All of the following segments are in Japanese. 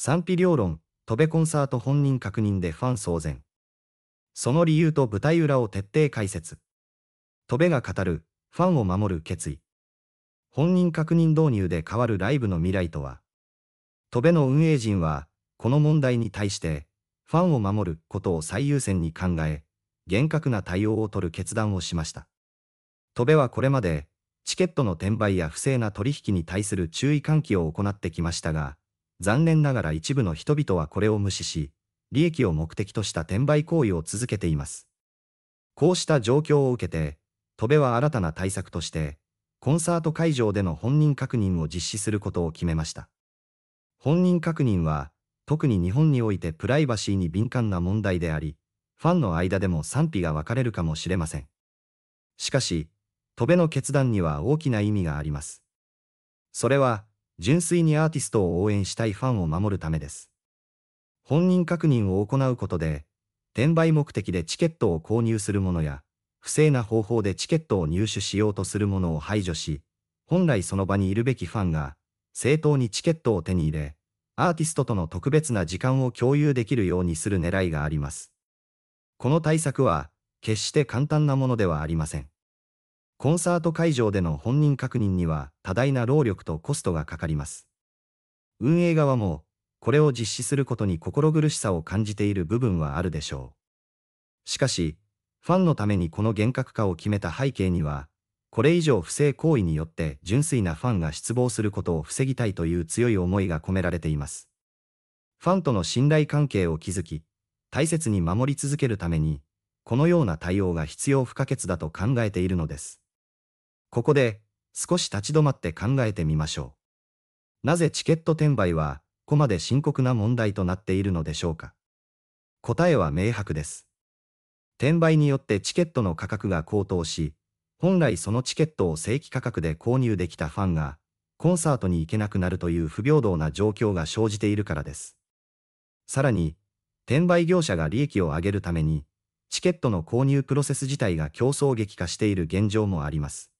賛否両論、戸部コンサート本人確認でファン騒然。その理由と舞台裏を徹底解説。戸部が語る、ファンを守る決意。本人確認導入で変わるライブの未来とは。戸部の運営陣は、この問題に対して、ファンを守ることを最優先に考え、厳格な対応を取る決断をしました。戸部はこれまで、チケットの転売や不正な取引に対する注意喚起を行ってきましたが、残念ながら一部の人々はこれを無視し、利益を目的とした転売行為を続けています。こうした状況を受けて、戸部は新たな対策として、コンサート会場での本人確認を実施することを決めました。本人確認は、特に日本においてプライバシーに敏感な問題であり、ファンの間でも賛否が分かれるかもしれません。しかし、戸部の決断には大きな意味があります。それは、純粋にアーティストを応援したいファンを守るためです。本人確認を行うことで、転売目的でチケットを購入する者や、不正な方法でチケットを入手しようとする者を排除し、本来その場にいるべきファンが、正当にチケットを手に入れ、アーティストとの特別な時間を共有できるようにする狙いがあります。この対策は、決して簡単なものではありません。コンサート会場での本人確認には多大な労力とコストがかかります。運営側も、これを実施することに心苦しさを感じている部分はあるでしょう。しかし、ファンのためにこの厳格化を決めた背景には、これ以上不正行為によって純粋なファンが失望することを防ぎたいという強い思いが込められています。ファンとの信頼関係を築き、大切に守り続けるために、このような対応が必要不可欠だと考えているのです。ここで少し立ち止まって考えてみましょう。なぜチケット転売はここまで深刻な問題となっているのでしょうか。答えは明白です。転売によってチケットの価格が高騰し、本来そのチケットを正規価格で購入できたファンが、コンサートに行けなくなるという不平等な状況が生じているからです。さらに、転売業者が利益を上げるために、チケットの購入プロセス自体が競争激化している現状もあります。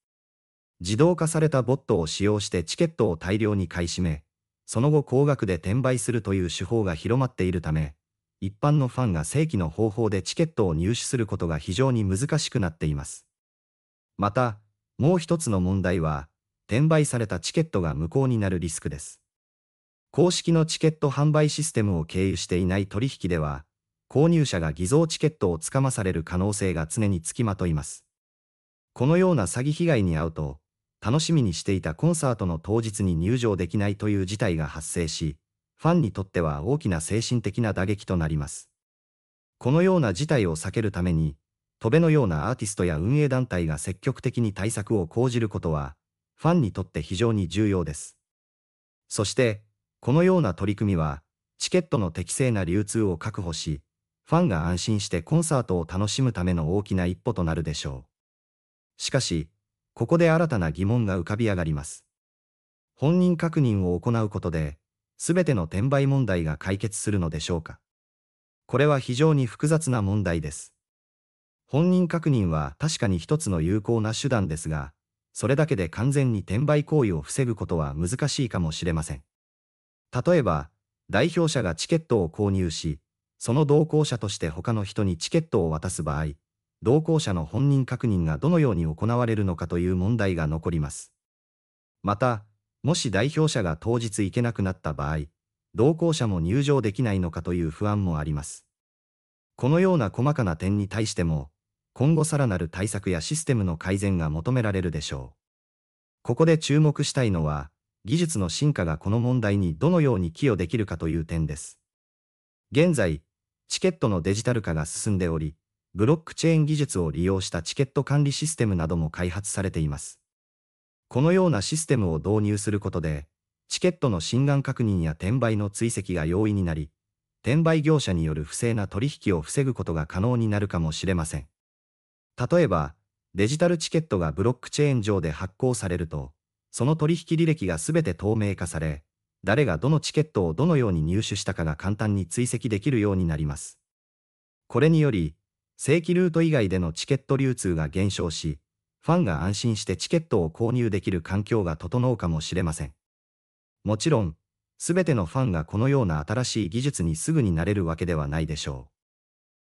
自動化されたボットを使用してチケットを大量に買い占め、その後高額で転売するという手法が広まっているため、一般のファンが正規の方法でチケットを入手することが非常に難しくなっています。また、もう一つの問題は、転売されたチケットが無効になるリスクです。公式のチケット販売システムを経由していない取引では、購入者が偽造チケットをつかまされる可能性が常につきまといます。このような詐欺被害に遭うと、楽しみにしていたコンサートの当日に入場できないという事態が発生し、ファンにとっては大きな精神的な打撃となります。このような事態を避けるために、戸辺のようなアーティストや運営団体が積極的に対策を講じることは、ファンにとって非常に重要です。そして、このような取り組みは、チケットの適正な流通を確保し、ファンが安心してコンサートを楽しむための大きな一歩となるでしょう。しかし、ここで新たな疑問が浮かび上がります。本人確認を行うことで、すべての転売問題が解決するのでしょうか。これは非常に複雑な問題です。本人確認は確かに一つの有効な手段ですが、それだけで完全に転売行為を防ぐことは難しいかもしれません。例えば、代表者がチケットを購入し、その同行者として他の人にチケットを渡す場合、同行者の本人確認がどのように行われるのかという問題が残ります。また、もし代表者が当日行けなくなった場合、同行者も入場できないのかという不安もあります。このような細かな点に対しても、今後さらなる対策やシステムの改善が求められるでしょう。ここで注目したいのは、技術の進化がこの問題にどのように寄与できるかという点です。現在、チケットのデジタル化が進んでおり、ブロックチェーン技術を利用したチケット管理システムなども開発されています。このようなシステムを導入することで、チケットの心眼確認や転売の追跡が容易になり、転売業者による不正な取引を防ぐことが可能になるかもしれません。例えば、デジタルチケットがブロックチェーン上で発行されると、その取引履歴が全て透明化され、誰がどのチケットをどのように入手したかが簡単に追跡できるようになります。これにより、正規ルート以外でのチケット流通が減少し、ファンが安心してチケットを購入できる環境が整うかもしれません。もちろん、すべてのファンがこのような新しい技術にすぐになれるわけではないでしょう。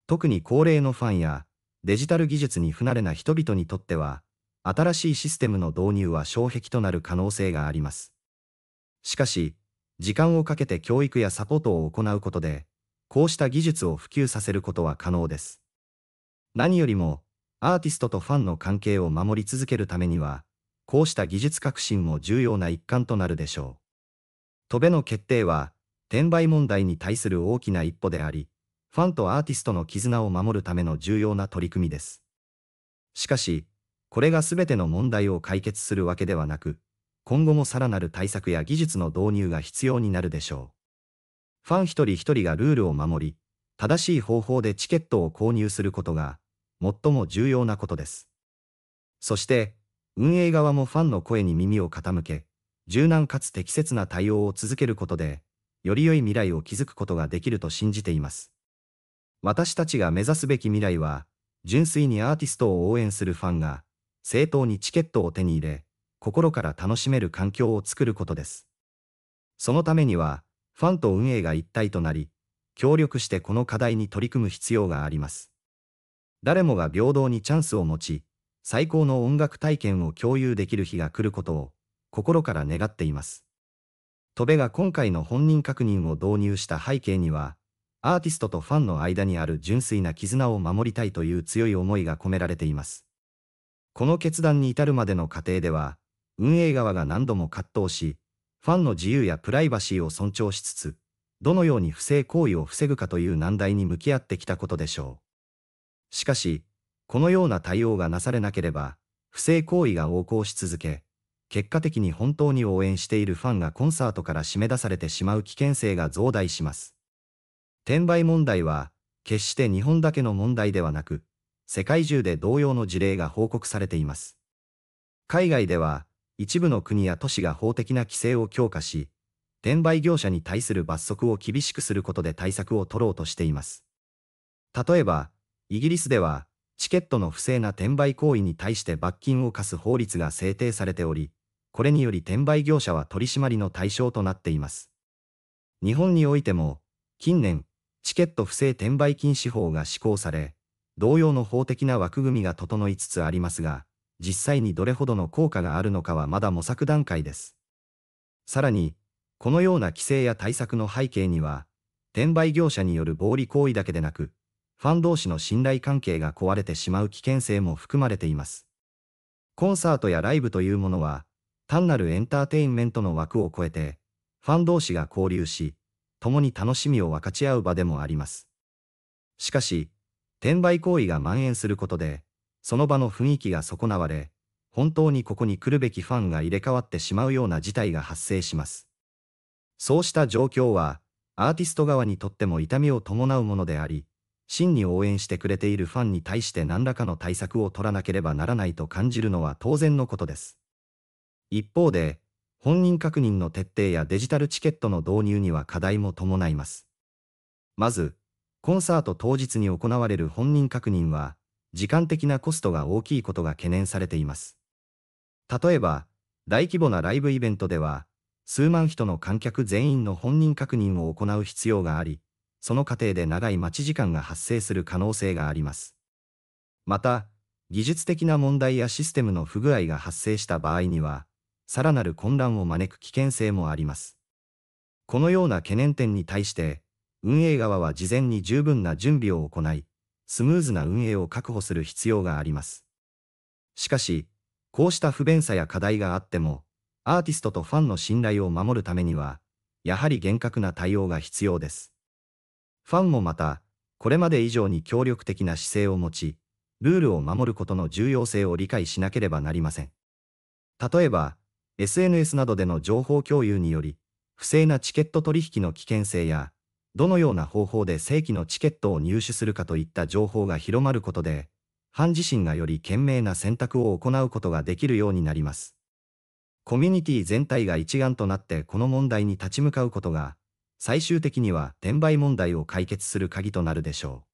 特に高齢のファンや、デジタル技術に不慣れな人々にとっては、新しいシステムの導入は障壁となる可能性があります。しかし、時間をかけて教育やサポートを行うことで、こうした技術を普及させることは可能です。何よりも、アーティストとファンの関係を守り続けるためには、こうした技術革新も重要な一環となるでしょう。戸辺の決定は、転売問題に対する大きな一歩であり、ファンとアーティストの絆を守るための重要な取り組みです。しかし、これが全ての問題を解決するわけではなく、今後もさらなる対策や技術の導入が必要になるでしょう。ファン一人一人がルールを守り、正しい方法でチケットを購入することが、最も重要なことです。そして、運営側もファンの声に耳を傾け、柔軟かつ適切な対応を続けることで、より良い未来を築くことができると信じています。私たちが目指すべき未来は、純粋にアーティストを応援するファンが、正当にチケットを手に入れ、心から楽しめる環境を作ることです。そのためには、ファンと運営が一体となり、協力してこの課題に取り組む必要があります。誰もが平等にチャンスを持ち、最高の音楽体験を共有できる日が来ることを心から願っています。戸部が今回の本人確認を導入した背景には、アーティストとファンの間にある純粋な絆を守りたいという強い思いが込められています。この決断に至るまでの過程では、運営側が何度も葛藤し、ファンの自由やプライバシーを尊重しつつ、どのように不正行為を防ぐかという難題に向き合ってきたことでしょう。しかし、このような対応がなされなければ、不正行為が横行し続け、結果的に本当に応援しているファンがコンサートから締め出されてしまう危険性が増大します。転売問題は、決して日本だけの問題ではなく、世界中で同様の事例が報告されています。海外では、一部の国や都市が法的な規制を強化し、転売業者に対する罰則を厳しくすることで対策を取ろうとしています。例えば、イギリスでは、チケットの不正な転売行為に対して罰金を課す法律が制定されており、これにより転売業者は取り締まりの対象となっています。日本においても、近年、チケット不正転売禁止法が施行され、同様の法的な枠組みが整いつつありますが、実際にどれほどの効果があるのかはまだ模索段階です。さらに、このような規制や対策の背景には、転売業者による暴利行為だけでなく、ファン同士の信頼関係が壊れてしまう危険性も含まれています。コンサートやライブというものは、単なるエンターテインメントの枠を超えて、ファン同士が交流し、共に楽しみを分かち合う場でもあります。しかし、転売行為が蔓延することで、その場の雰囲気が損なわれ、本当にここに来るべきファンが入れ替わってしまうような事態が発生します。そうした状況は、アーティスト側にとっても痛みを伴うものであり、真に応援してくれているファンに対して何らかの対策を取らなければならないと感じるのは当然のことです。一方で、本人確認の徹底やデジタルチケットの導入には課題も伴います。まず、コンサート当日に行われる本人確認は、時間的なコストが大きいことが懸念されています。例えば、大規模なライブイベントでは、数万人の観客全員の本人確認を行う必要があり、その過程で長い待ち時間が発生する可能性があります。また、技術的な問題やシステムの不具合が発生した場合には、さらなる混乱を招く危険性もあります。このような懸念点に対して、運営側は事前に十分な準備を行い、スムーズな運営を確保する必要があります。しかし、こうした不便さや課題があっても、アーティストとファンの信頼を守るためには、やはり厳格な対応が必要です。ファンもまた、これまで以上に協力的な姿勢を持ち、ルールを守ることの重要性を理解しなければなりません。例えば、SNS などでの情報共有により、不正なチケット取引の危険性や、どのような方法で正規のチケットを入手するかといった情報が広まることで、ファン自身がより賢明な選択を行うことができるようになります。コミュニティ全体が一丸となってこの問題に立ち向かうことが、最終的には転売問題を解決する鍵となるでしょう。